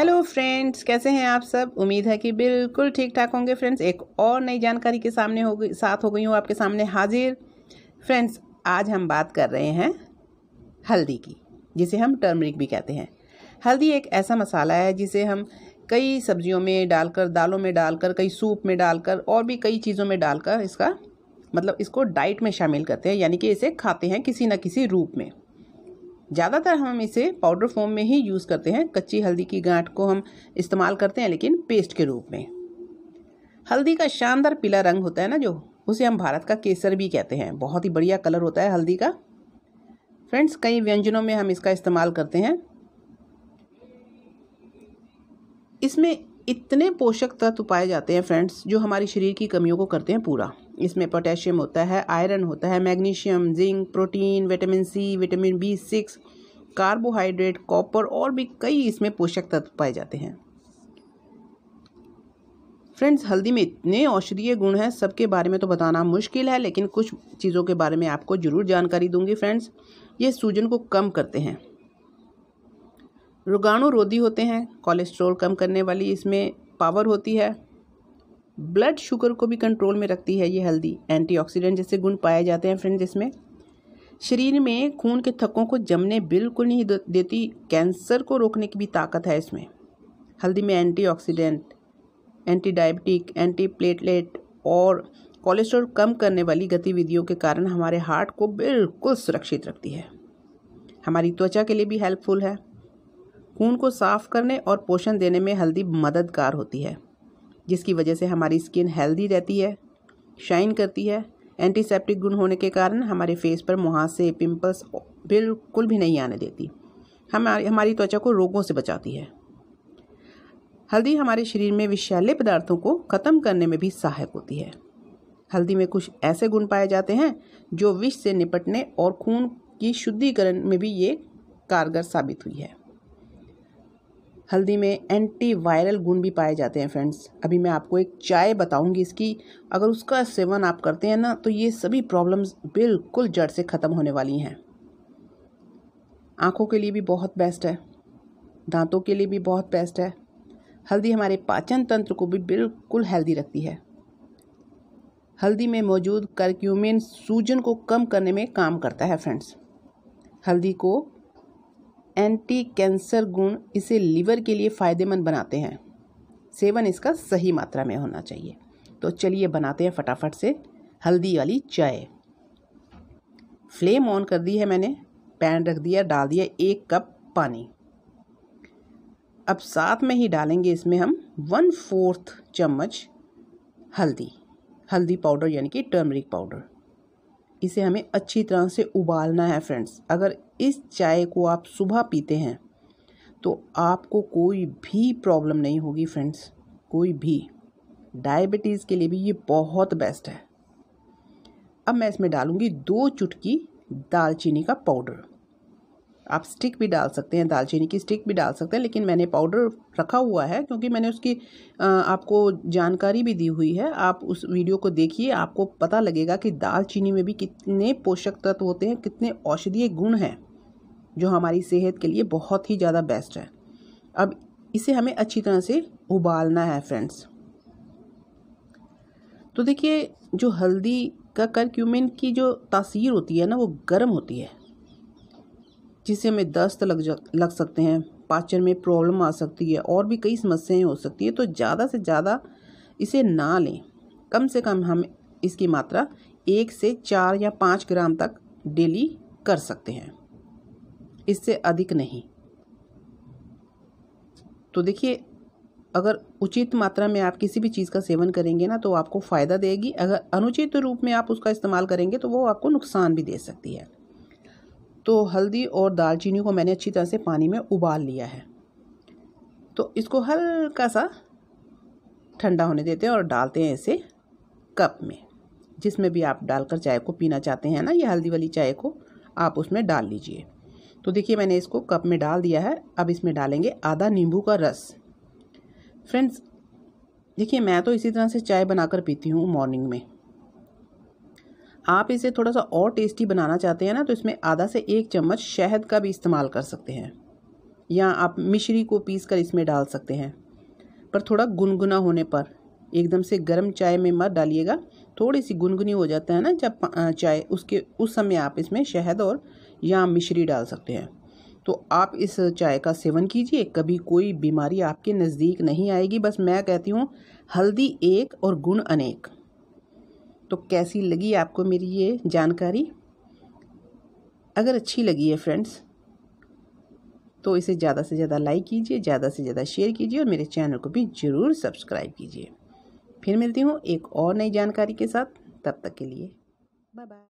hello friends कैसे हैं आप सब उम्मीद है कि बिल्कुल ठीक ठाक होंगे फ्रेंड्स एक और नई जानकारी के सामने हो गई साथ हो गई हूँ आपके सामने हाजिर फ्रेंड्स आज हम बात कर रहे हैं हल्दी की जिसे हम टर्मरिक भी कहते हैं हल्दी एक ऐसा मसाला है जिसे हम कई सब्जियों में डालकर दालों में डालकर कई सूप में डालकर और भी कई चीज़ों में डालकर इसका मतलब इसको डाइट में शामिल करते हैं यानी कि इसे खाते हैं किसी न किसी रूप में ज़्यादातर हम इसे पाउडर फॉर्म में ही यूज़ करते हैं कच्ची हल्दी की गांठ को हम इस्तेमाल करते हैं लेकिन पेस्ट के रूप में हल्दी का शानदार पीला रंग होता है ना जो उसे हम भारत का केसर भी कहते हैं बहुत ही बढ़िया कलर होता है हल्दी का फ्रेंड्स कई व्यंजनों में हम इसका इस्तेमाल करते हैं इसमें इतने पोषक तत्व पाए जाते हैं फ्रेंड्स जो हमारे शरीर की कमियों को करते हैं पूरा इसमें पोटेशियम होता है आयरन होता है magnesium zinc protein vitamin C vitamin B six carbohydrate copper और भी कई इसमें पोषक तत्व पाए जाते हैं फ्रेंड्स हल्दी में इतने औषधीय गुण हैं सबके बारे में तो बताना मुश्किल है लेकिन कुछ चीज़ों के बारे में आपको ज़रूर जानकारी दूंगी फ्रेंड्स ये सूजन को कम करते हैं रोगाणु रोधी होते हैं कोलेस्ट्रॉल कम करने वाली इसमें पावर होती है ब्लड शुगर को भी कंट्रोल में रखती है ये हल्दी एंटीऑक्सीडेंट जैसे गुण पाए जाते हैं फ्रेंड्स इसमें शरीर में खून के थकों को जमने बिल्कुल नहीं देती कैंसर को रोकने की भी ताकत है इसमें हल्दी में antioxidant anti diabetic anti platelet और कोलेस्ट्रॉल कम करने वाली गतिविधियों के कारण हमारे हार्ट को बिल्कुल सुरक्षित रखती है हमारी त्वचा के लिए भी हेल्पफुल है खून को साफ करने और पोषण देने में हल्दी मददगार होती है जिसकी वजह से हमारी स्किन हेल्दी रहती है शाइन करती है एंटीसेप्टिक गुण होने के कारण हमारे फेस पर मुहासे पिंपल्स बिल्कुल भी नहीं आने देती हमारी हमारी त्वचा को रोगों से बचाती है हल्दी हमारे शरीर में विषैले पदार्थों को ख़त्म करने में भी सहायक होती है हल्दी में कुछ ऐसे गुण पाए जाते हैं जो विष से निपटने और खून की शुद्धिकरण में भी ये कारगर साबित हुई है हल्दी में एंटी वायरल गुण भी पाए जाते हैं फ्रेंड्स अभी मैं आपको एक चाय बताऊंगी इसकी अगर उसका सेवन आप करते हैं ना तो ये सभी प्रॉब्लम्स बिल्कुल जड़ से ख़त्म होने वाली हैं आँखों के लिए भी बहुत बेस्ट है दांतों के लिए भी बहुत बेस्ट है हल्दी हमारे पाचन तंत्र को भी बिल्कुल हेल्दी रखती है हल्दी में मौजूद करक्यूमिन सूजन को कम करने में काम करता है फ्रेंड्स हल्दी को एंटी कैंसर गुण इसे लीवर के लिए फ़ायदेमंद बनाते हैं सेवन इसका सही मात्रा में होना चाहिए तो चलिए बनाते हैं फटाफट से हल्दी वाली चाय फ्लेम ऑन कर दी है मैंने पैन रख दिया डाल दिया एक कप पानी अब साथ में ही डालेंगे इसमें हम वन फोर्थ चम्मच हल्दी हल्दी पाउडर यानी कि टर्मरिक पाउडर इसे हमें अच्छी तरह से उबालना है फ्रेंड्स अगर इस चाय को आप सुबह पीते हैं तो आपको कोई भी प्रॉब्लम नहीं होगी फ्रेंड्स कोई भी डायबिटीज़ के लिए भी ये बहुत बेस्ट है अब मैं इसमें डालूँगी दो चुटकी दालचीनी का पाउडर आप स्टिक भी डाल सकते हैं दालचीनी की स्टिक भी डाल सकते हैं लेकिन मैंने पाउडर रखा हुआ है क्योंकि मैंने उसकी आपको जानकारी भी दी हुई है आप उस वीडियो को देखिए आपको पता लगेगा कि दालचीनी में भी कितने पोषक तत्व होते हैं कितने औषधीय गुण हैं जो हमारी सेहत के लिए बहुत ही ज़्यादा बेस्ट है अब इसे हमें अच्छी तरह से उबालना है फ्रेंड्स तो देखिए जो हल्दी का करक्यूमिन की जो तासीर होती है ना वो गर्म होती है जिससे हमें दस्त लग जा लग सकते हैं पाचन में प्रॉब्लम आ सकती है और भी कई समस्याएं हो सकती है तो ज़्यादा से ज़्यादा इसे ना लें कम से कम हम इसकी मात्रा एक से चार या पाँच ग्राम तक डेली कर सकते हैं इससे अधिक नहीं तो देखिए अगर उचित मात्रा में आप किसी भी चीज़ का सेवन करेंगे ना तो आपको फ़ायदा देगी अगर अनुचित रूप में आप उसका इस्तेमाल करेंगे तो वो आपको नुकसान भी दे सकती है तो हल्दी और दालचीनी को मैंने अच्छी तरह से पानी में उबाल लिया है तो इसको हल्का सा ठंडा होने देते हैं और डालते हैं इसे कप में जिसमें भी आप डालकर चाय को पीना चाहते हैं ना ये हल्दी वाली चाय को आप उसमें डाल लीजिए तो देखिए मैंने इसको कप में डाल दिया है अब इसमें डालेंगे आधा नींबू का रस फ्रेंड्स देखिए मैं तो इसी तरह से चाय बनाकर पीती हूँ मॉर्निंग में आप इसे थोड़ा सा और टेस्टी बनाना चाहते हैं ना तो इसमें आधा से एक चम्मच शहद का भी इस्तेमाल कर सकते हैं या आप मिश्री को पीस कर इसमें डाल सकते हैं पर थोड़ा गुनगुना होने पर एकदम से गर्म चाय में मत डालिएगा थोड़ी सी गुनगुनी हो जाता है ना जब चाय उसके उस समय आप इसमें शहद और या मिश्री डाल सकते हैं तो आप इस चाय का सेवन कीजिए कभी कोई बीमारी आपके नज़दीक नहीं आएगी बस मैं कहती हूँ हल्दी एक और गुण अनेक तो कैसी लगी आपको मेरी ये जानकारी अगर अच्छी लगी है फ्रेंड्स तो इसे ज़्यादा से ज़्यादा लाइक कीजिए ज़्यादा से ज़्यादा शेयर कीजिए और मेरे चैनल को भी ज़रूर सब्सक्राइब कीजिए फिर मिलती हूँ एक और नई जानकारी के साथ तब तक के लिए बाय बाय